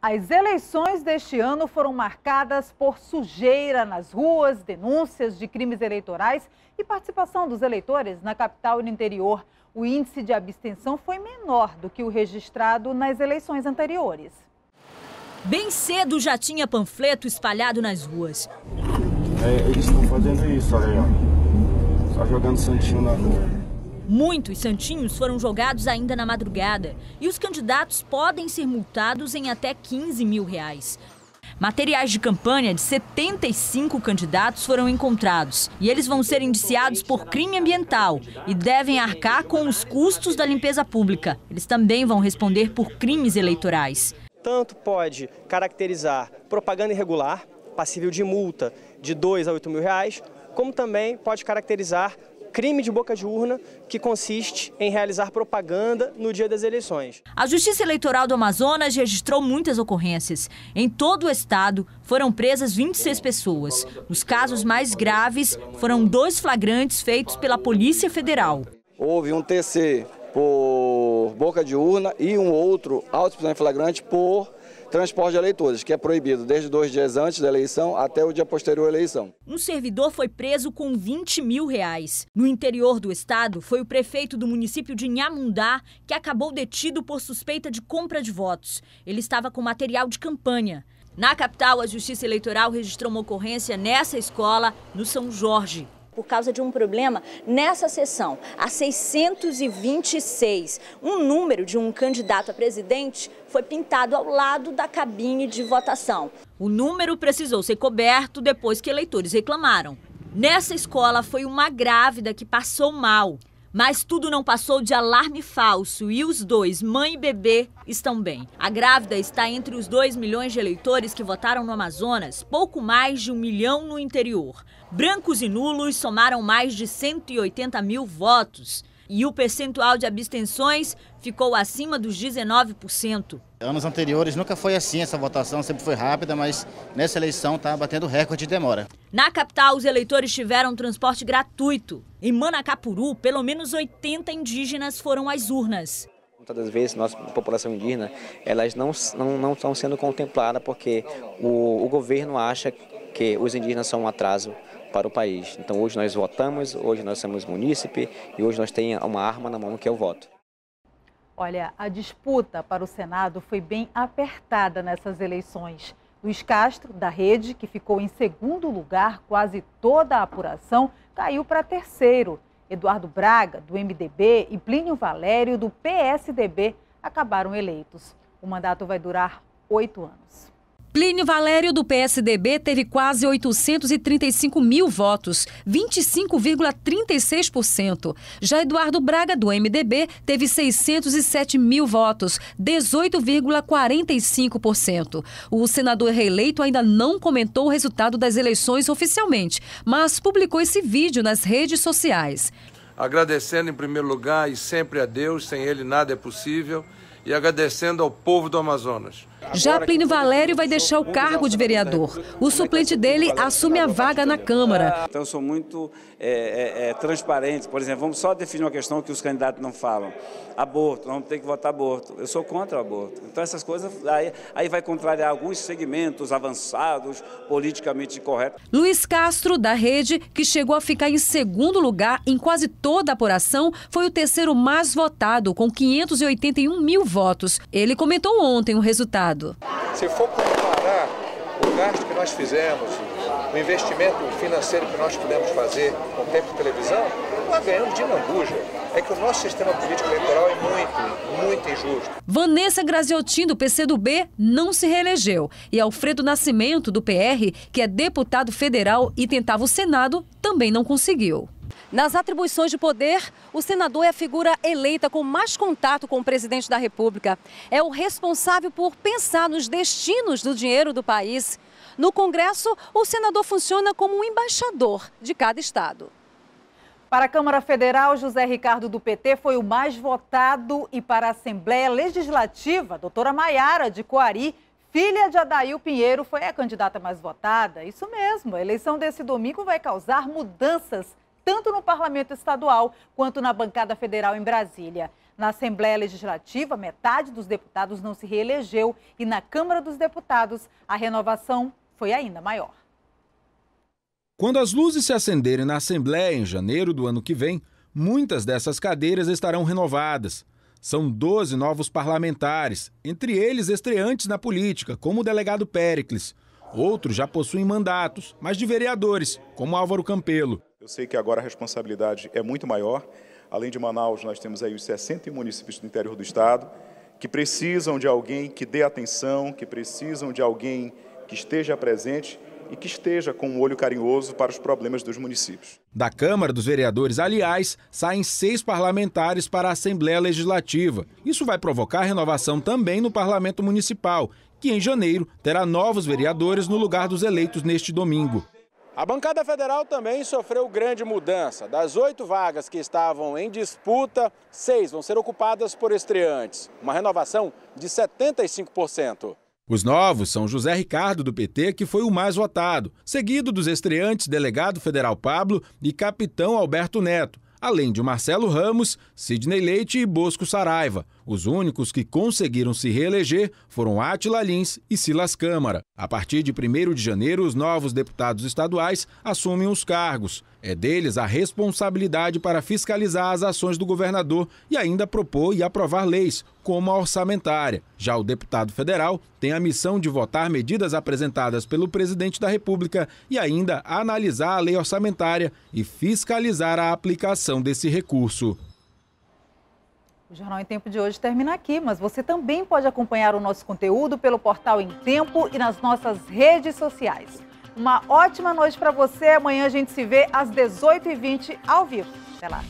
As eleições deste ano foram marcadas por sujeira nas ruas, denúncias de crimes eleitorais e participação dos eleitores na capital e no interior. O índice de abstenção foi menor do que o registrado nas eleições anteriores. Bem cedo já tinha panfleto espalhado nas ruas. É, eles estão fazendo isso, olha aí, ó. Só tá jogando santinho na rua. Muitos santinhos foram jogados ainda na madrugada e os candidatos podem ser multados em até 15 mil reais. Materiais de campanha de 75 candidatos foram encontrados e eles vão ser indiciados por crime ambiental e devem arcar com os custos da limpeza pública. Eles também vão responder por crimes eleitorais. Tanto pode caracterizar propaganda irregular, passível de multa de 2 a 8 mil reais, como também pode caracterizar crime de boca de urna que consiste em realizar propaganda no dia das eleições. A Justiça Eleitoral do Amazonas registrou muitas ocorrências. Em todo o estado, foram presas 26 pessoas. Os casos mais graves foram dois flagrantes feitos pela Polícia Federal. Houve um TC por boca de urna e um outro auto flagrante por transporte de eleitores, que é proibido desde dois dias antes da eleição até o dia posterior à eleição. Um servidor foi preso com 20 mil reais. No interior do estado, foi o prefeito do município de Inhamundá que acabou detido por suspeita de compra de votos. Ele estava com material de campanha. Na capital, a Justiça Eleitoral registrou uma ocorrência nessa escola, no São Jorge por causa de um problema nessa sessão, a 626. Um número de um candidato a presidente foi pintado ao lado da cabine de votação. O número precisou ser coberto depois que eleitores reclamaram. Nessa escola foi uma grávida que passou mal. Mas tudo não passou de alarme falso e os dois, mãe e bebê, estão bem. A grávida está entre os 2 milhões de eleitores que votaram no Amazonas, pouco mais de um milhão no interior. Brancos e nulos somaram mais de 180 mil votos e o percentual de abstenções ficou acima dos 19%. Anos anteriores nunca foi assim essa votação, sempre foi rápida, mas nessa eleição está batendo recorde de demora. Na capital, os eleitores tiveram transporte gratuito. Em Manacapuru, pelo menos 80 indígenas foram às urnas muitas vezes nossa população indígena elas não, não, não estão sendo contempladas porque o, o governo acha que os indígenas são um atraso para o país. Então hoje nós votamos, hoje nós somos munícipe e hoje nós temos uma arma na mão que é o voto. Olha, a disputa para o Senado foi bem apertada nessas eleições. Luiz Castro, da Rede, que ficou em segundo lugar quase toda a apuração, caiu para terceiro. Eduardo Braga, do MDB, e Plínio Valério, do PSDB, acabaram eleitos. O mandato vai durar oito anos. Plínio Valério, do PSDB, teve quase 835 mil votos, 25,36%. Já Eduardo Braga, do MDB, teve 607 mil votos, 18,45%. O senador reeleito ainda não comentou o resultado das eleições oficialmente, mas publicou esse vídeo nas redes sociais. Agradecendo em primeiro lugar e sempre a Deus, sem Ele nada é possível e agradecendo ao povo do Amazonas. Já Plínio Valério vai deixar o cargo de vereador. O é suplente dele assume a vaga na Câmara. Ah, então, eu sou muito é, é, é, transparente. Por exemplo, vamos só definir uma questão que os candidatos não falam. Aborto, vamos ter que votar aborto. Eu sou contra o aborto. Então, essas coisas aí, aí vai contrariar alguns segmentos avançados, politicamente corretos. Luiz Castro, da Rede, que chegou a ficar em segundo lugar em quase toda a apuração, foi o terceiro mais votado, com 581 mil votos. Ele comentou ontem o resultado. Se for comparar o gasto que nós fizemos, o investimento financeiro que nós pudemos fazer com o tempo de televisão, nós ganhamos de Nambuja. É que o nosso sistema político eleitoral é muito, muito injusto. Vanessa Graziotin, do PCdoB, não se reelegeu. E Alfredo Nascimento, do PR, que é deputado federal e tentava o Senado, também não conseguiu. Nas atribuições de poder, o senador é a figura eleita com mais contato com o presidente da República. É o responsável por pensar nos destinos do dinheiro do país. No Congresso, o senador funciona como um embaixador de cada estado. Para a Câmara Federal, José Ricardo do PT foi o mais votado e para a Assembleia Legislativa, a doutora Maiara de Coari, filha de Adail Pinheiro, foi a candidata mais votada. Isso mesmo, a eleição desse domingo vai causar mudanças tanto no parlamento estadual quanto na bancada federal em Brasília. Na Assembleia Legislativa, metade dos deputados não se reelegeu e na Câmara dos Deputados, a renovação foi ainda maior. Quando as luzes se acenderem na Assembleia em janeiro do ano que vem, muitas dessas cadeiras estarão renovadas. São 12 novos parlamentares, entre eles estreantes na política, como o delegado Péricles. Outros já possuem mandatos, mas de vereadores, como Álvaro Campelo. Eu sei que agora a responsabilidade é muito maior. Além de Manaus, nós temos aí os 60 municípios do interior do estado que precisam de alguém que dê atenção, que precisam de alguém que esteja presente e que esteja com um olho carinhoso para os problemas dos municípios. Da Câmara dos Vereadores, aliás, saem seis parlamentares para a Assembleia Legislativa. Isso vai provocar renovação também no Parlamento Municipal, que em janeiro terá novos vereadores no lugar dos eleitos neste domingo. A bancada federal também sofreu grande mudança. Das oito vagas que estavam em disputa, seis vão ser ocupadas por estreantes, uma renovação de 75%. Os novos são José Ricardo, do PT, que foi o mais votado, seguido dos estreantes delegado federal Pablo e capitão Alberto Neto, além de Marcelo Ramos, Sidney Leite e Bosco Saraiva. Os únicos que conseguiram se reeleger foram Atila Lins e Silas Câmara. A partir de 1 de janeiro, os novos deputados estaduais assumem os cargos. É deles a responsabilidade para fiscalizar as ações do governador e ainda propor e aprovar leis, como a orçamentária. Já o deputado federal tem a missão de votar medidas apresentadas pelo presidente da República e ainda analisar a lei orçamentária e fiscalizar a aplicação desse recurso. O Jornal em Tempo de hoje termina aqui, mas você também pode acompanhar o nosso conteúdo pelo portal Em Tempo e nas nossas redes sociais. Uma ótima noite para você. Amanhã a gente se vê às 18h20 ao vivo. Até lá.